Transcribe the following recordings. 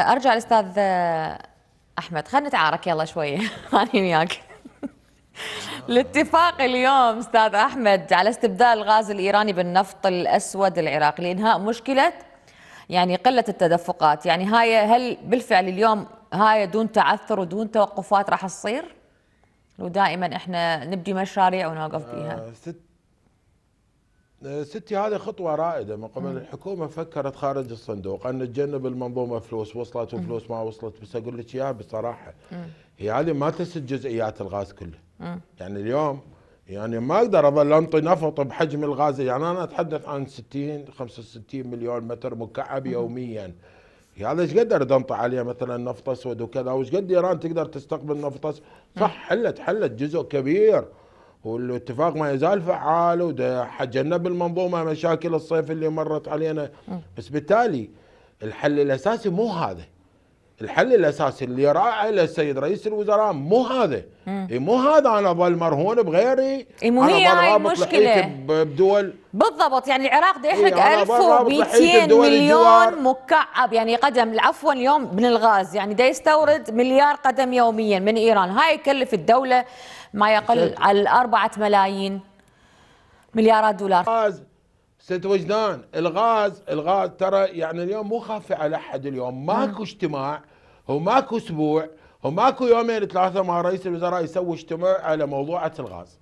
ارجع الاستاذ احمد خلينا نتعارك يلا شويه انا وياك الاتفاق اليوم استاذ احمد على استبدال الغاز الايراني بالنفط الاسود العراقي لانهاء مشكله يعني قله التدفقات يعني هاي هل بالفعل اليوم هاي دون تعثر ودون توقفات راح تصير ودائما احنا نبدي مشاريع ونوقف بيها آه، ستي هذه خطوه رائده من قبل الحكومه فكرت خارج الصندوق ان نتجنب المنظومه فلوس وصلت وفلوس ما وصلت بس اقول لك اياها بصراحه هي هذه ما تسد جزئيات الغاز كله يعني اليوم يعني ما اقدر اظل انطي نفط بحجم الغاز يعني انا اتحدث عن 60 65 مليون متر مكعب يوميا هذا ايش قدر انطي عليه مثلا نفط اسود وكذا وايش قد ايران تقدر تستقبل نفط اسود صح حلت حلت جزء كبير والاتفاق ما يزال فعال وده حجلنا بالمنظومه مشاكل الصيف اللي مرت علينا بس بالتالي الحل الاساسي مو هذا الحل الاساسي اللي راعى له السيد رئيس الوزراء مو هذا اي مو هذا انا ظل مرهون بغيري اي مو هي هاي المشكله بدول بالضبط يعني العراق ده يحرق 1200 مليون مكعب يعني قدم عفوا اليوم من الغاز يعني ده يستورد مليار قدم يوميا من ايران هاي يكلف الدوله ما يقل عن 4 ملايين مليارات دولار غاز ست وجدان الغاز الغاز ترى يعني اليوم مو خافي على احد اليوم ماكو اجتماع هو ماكو اسبوع هو ماكو يومين ثلاثه مع رئيس الوزراء يسوي اجتماع على موضوع الغاز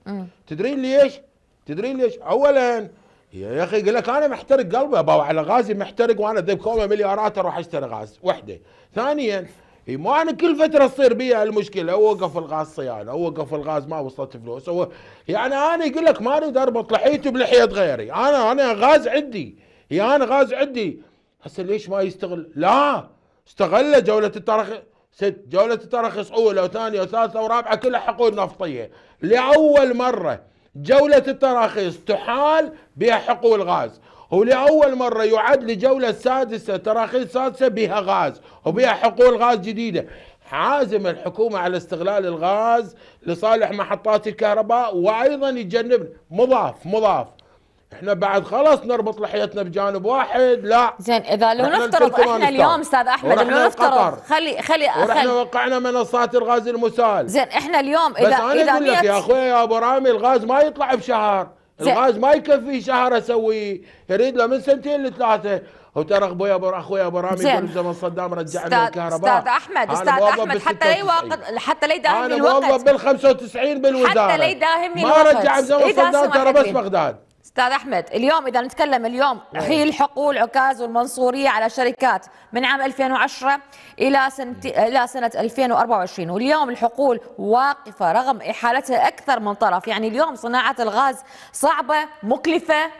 تدرين ليش؟ تدرين ليش؟ اولا يا اخي يقول لك انا محترق قلبي ابا على غازي محترق وانا ذيب كومه مليارات اروح اشتري غاز وحده ثانيا مو انا كل فتره تصير بي المشكله اوقف وقف الغاز صيانه هو وقف الغاز ما وصلت فلوس هو يعني انا يقول لك ما اريد اربط لحيتي بلحيه غيري انا انا غاز عندي يا انا غاز عندي هسه ليش ما يستغل لا استغل جولة الترخيص ست جولة الترخيص أولى وثانية وثالثة ورابعة كلها حقول نفطية لأول مرة جولة التراخيص تحال بها حقول غاز ولأول مرة يعد لجولة سادسة تراخيص سادسة بها غاز وبها حقول غاز جديدة عازم الحكومة على استغلال الغاز لصالح محطات الكهرباء وأيضا يتجنب مضاف مضاف احنا بعد خلاص نربط لحيتنا بجانب واحد لا زين اذا لو نفترض احنا, احنا اليوم استاذ احمد لو نفترض خلي خلي احنا وقعنا منصات الغاز المسال زين احنا اليوم اذا بس انا اقول لك يا اخوي يا ابو رامي الغاز ما يطلع بشهر الغاز ما يكفي شهر اسويه يريد له من سنتين لثلاثه هو ترى ابوي ابو اخوي ابو رامي يقول زمن صدام رجع لنا الكهرباء استاذ احمد استاذ احمد حتى لا يواقف حتى لا يداهمني الوقت انا موظف بال 95 بالوزاره حتى لا يداهمني الوقت ما رجع بزمن صدام ترى بس بغداد استاذ احمد اليوم اذا نتكلم اليوم نعم. حيل حقول عكاز والمنصوريه على شركات من عام 2010 الى سنه الى سنه 2024 واليوم الحقول واقفه رغم احالتها اكثر من طرف يعني اليوم صناعه الغاز صعبه مكلفه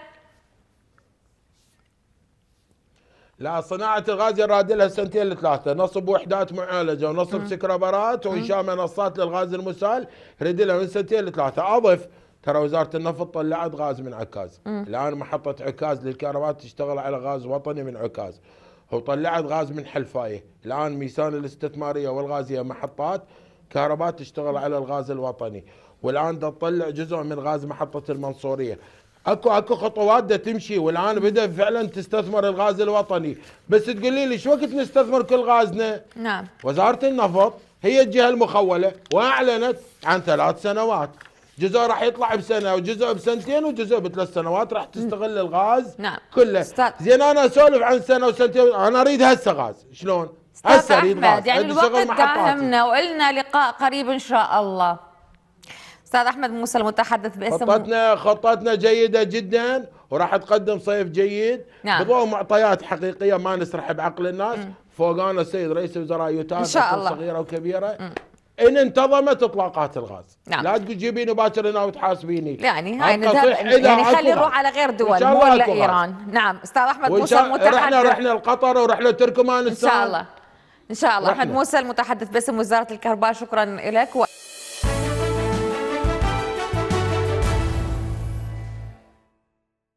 لا صناعة الغاز يراد لها سنتين لثلاثة نصب وحدات معالجة ونصب سكربرات وإنشاء منصات للغاز المسال يريد لها من سنتين لثلاثة أضف ترى وزاره النفط طلعت غاز من عكاز الان محطه عكاز للكهرباء تشتغل على غاز وطني من عكاز وطلعت غاز من حلفايه الان ميسان الاستثماريه والغازيه محطات كهرباء تشتغل على الغاز الوطني والان تطلع جزء من غاز محطه المنصوريه اكو اكو خطوات دا تمشي والان بدا فعلا تستثمر الغاز الوطني بس تقولي لي شو وقت نستثمر كل غازنا نعم وزاره النفط هي الجهه المخوله واعلنت عن ثلاث سنوات جزء راح يطلع بسنه وجزء بسنتين وجزء بثلاث سنوات راح تستغل الغاز نعم كله استاذ زين انا اسولف عن سنه وسنتين انا اريد هسه غاز شلون؟ هسه اريد غاز يعني الوقت داهمنا وقلنا لقاء قريب ان شاء الله استاذ احمد موسى المتحدث باسم خطتنا خطتنا جيده جدا وراح تقدم صيف جيد نعم. بضوء معطيات حقيقيه ما نسرح بعقل الناس م. فوقانا السيد رئيس الوزراء يتابع ان شاء الله صغيره وكبيره م. ان انتظمت اطلاقات الغاز نعم. لا تجيبيني باكر هنا وتحاسبيني يعني هاي يعني خلي نروح على غير دول مو ولا ايران نعم استاذ احمد موسى المتحدث رحنا رحنا لقطر ورحنا تركمان ان شاء الله ان شاء الله احمد موسى المتحدث باسم وزاره الكهرباء شكرا لك